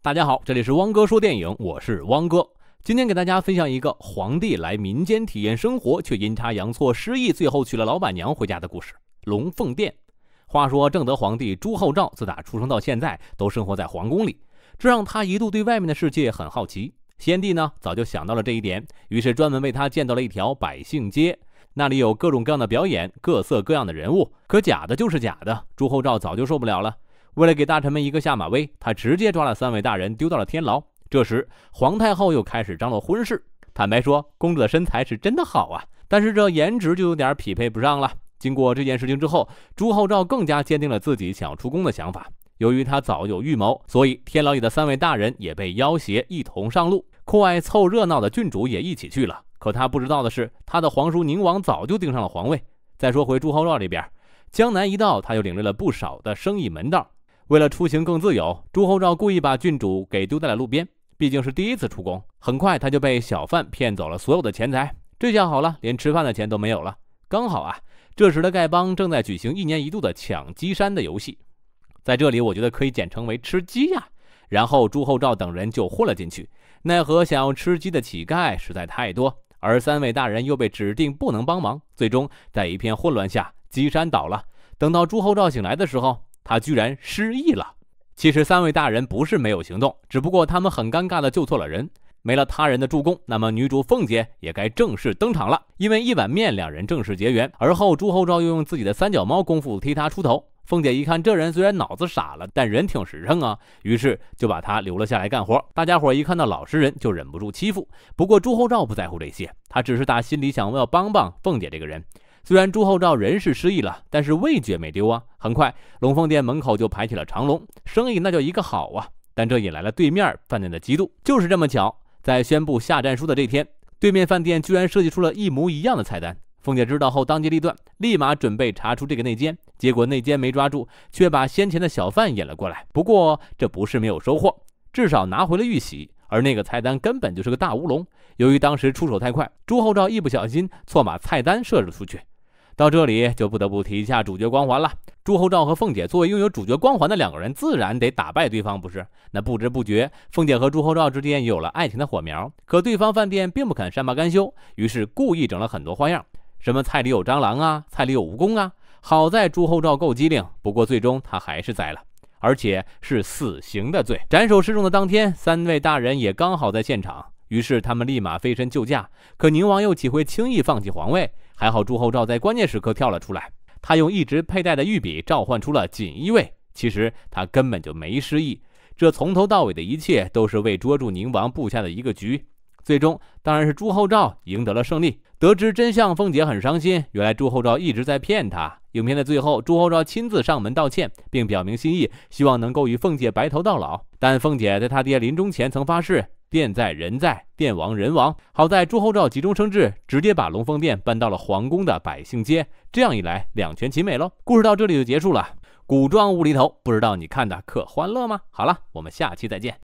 大家好，这里是汪哥说电影，我是汪哥。今天给大家分享一个皇帝来民间体验生活，却阴差阳错失忆，最后娶了老板娘回家的故事《龙凤殿》。话说正德皇帝朱厚照自打出生到现在，都生活在皇宫里，这让他一度对外面的世界很好奇。先帝呢早就想到了这一点，于是专门为他建造了一条百姓街，那里有各种各样的表演，各色各样的人物。可假的就是假的，朱厚照早就受不了了。为了给大臣们一个下马威，他直接抓了三位大人丢到了天牢。这时，皇太后又开始张罗婚事。坦白说，公主的身材是真的好啊，但是这颜值就有点匹配不上了。经过这件事情之后，朱厚照更加坚定了自己想出宫的想法。由于他早有预谋，所以天牢里的三位大人也被要挟一同上路。酷爱凑热闹的郡主也一起去了。可他不知道的是，他的皇叔宁王早就盯上了皇位。再说回朱厚照这边，江南一到，他又领略了不少的生意门道。为了出行更自由，朱厚照故意把郡主给丢在了路边。毕竟是第一次出宫，很快他就被小贩骗走了所有的钱财。这下好了，连吃饭的钱都没有了。刚好啊，这时的丐帮正在举行一年一度的抢鸡山的游戏，在这里我觉得可以简称为吃鸡呀。然后朱厚照等人就混了进去，奈何想要吃鸡的乞丐实在太多，而三位大人又被指定不能帮忙。最终在一片混乱下，鸡山倒了。等到朱厚照醒来的时候。他居然失忆了。其实三位大人不是没有行动，只不过他们很尴尬的救错了人。没了他人的助攻，那么女主凤姐也该正式登场了。因为一碗面，两人正式结缘。而后朱厚照又用自己的三脚猫功夫替他出头。凤姐一看这人虽然脑子傻了，但人挺实诚啊，于是就把他留了下来干活。大家伙一看到老实人就忍不住欺负。不过朱厚照不在乎这些，他只是打心里想要帮帮凤姐这个人。虽然朱厚照人是失忆了，但是味觉没丢啊。很快，龙凤店门口就排起了长龙，生意那叫一个好啊。但这引来了对面饭店的嫉妒。就是这么巧，在宣布下战书的这天，对面饭店居然设计出了一模一样的菜单。凤姐知道后，当机立断，立马准备查出这个内奸。结果内奸没抓住，却把先前的小贩引了过来。不过这不是没有收获，至少拿回了玉玺。而那个菜单根本就是个大乌龙。由于当时出手太快，朱厚照一不小心错把菜单设了出去。到这里就不得不提一下主角光环了。朱厚照和凤姐作为拥有主角光环的两个人，自然得打败对方，不是？那不知不觉，凤姐和朱厚照之间也有了爱情的火苗。可对方饭店并不肯善罢甘休，于是故意整了很多花样，什么菜里有蟑螂啊，菜里有蜈蚣啊。好在朱厚照够机灵，不过最终他还是栽了，而且是死刑的罪，斩首示众的当天，三位大人也刚好在现场。于是他们立马飞身救驾，可宁王又岂会轻易放弃皇位？还好朱厚照在关键时刻跳了出来，他用一直佩戴的玉笔召唤出了锦衣卫。其实他根本就没失忆，这从头到尾的一切都是为捉住宁王布下的一个局。最终当然是朱厚照赢得了胜利。得知真相，凤姐很伤心，原来朱厚照一直在骗她。影片的最后，朱厚照亲自上门道歉，并表明心意，希望能够与凤姐白头到老。但凤姐在他爹临终前曾发誓。店在人在，店亡人亡。好在朱厚照急中生智，直接把龙凤殿搬到了皇宫的百姓街。这样一来，两全其美喽。故事到这里就结束了。古装无厘头，不知道你看的可欢乐吗？好了，我们下期再见。